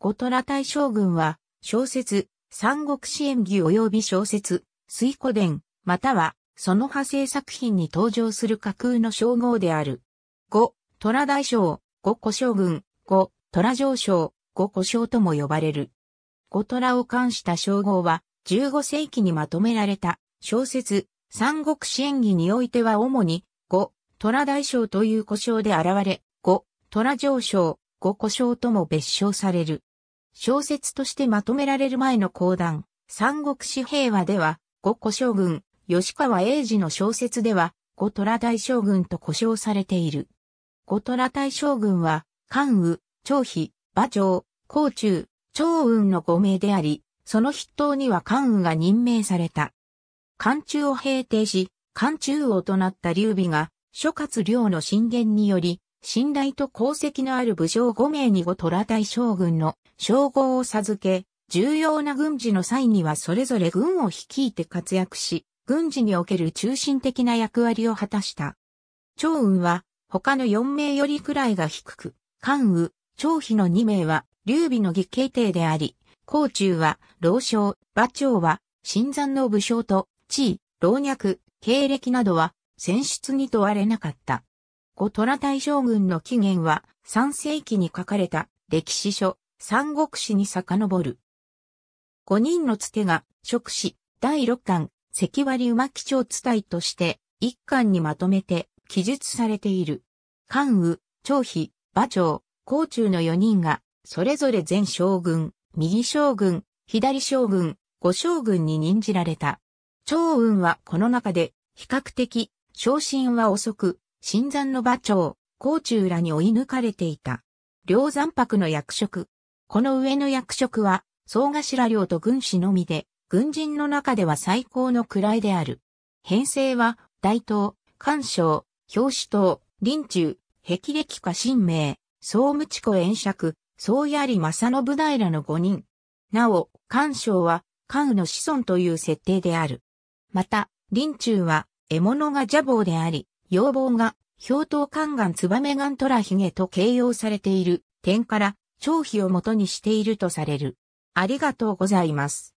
ゴトラ大将軍は、小説、三国志演義及び小説、水古伝、または、その派生作品に登場する架空の称号である。五、虎大将、五古将軍、五、虎上将、五古将とも呼ばれる。五虎を冠した称号は、15世紀にまとめられた、小説、三国志演義においては主に、五、虎大将という古将で現れ、五、虎上将、五古将とも別称される。小説としてまとめられる前の講談、三国志平和では、五古将軍、吉川英治の小説では、五虎大将軍と呼称されている。五虎大将軍は、関羽、張飛、馬長、甲中、張雲の5名であり、その筆頭には関羽が任命された。関中を平定し、関中王となった劉備が、諸葛亮の進言により、信頼と功績のある武将5名にご虎大将軍の称号を授け、重要な軍事の際にはそれぞれ軍を率いて活躍し、軍事における中心的な役割を果たした。長雲は他の4名よりくらいが低く、関羽、長飛の2名は劉備の義兄弟であり、甲中は老将、馬長は新山の武将と地位、老若、経歴などは選出に問われなかった。五虎大将軍の起源は三世紀に書かれた歴史書、三国史に遡る。五人のつてが、職史、第六巻、関割馬基調伝いとして、一巻にまとめて記述されている。関羽、張飛、馬長、甲中の四人が、それぞれ前将軍、右将軍、左将軍、五将軍に任じられた。張雲はこの中で、比較的、昇進は遅く、新山の馬長、甲中らに追い抜かれていた。両山泊の役職。この上の役職は、総頭領と軍師のみで、軍人の中では最高の位である。編成は、大東、官省、表紙等、臨中、霹靂か新名、総務地庫延釈、総槍正信平の5人。なお、官省は、関羽の子孫という設定である。また、臨中は、獲物が邪暴であり、要望が、氷頭肝官ツバメガントラヒゲと形容されている点から、長飛を元にしているとされる。ありがとうございます。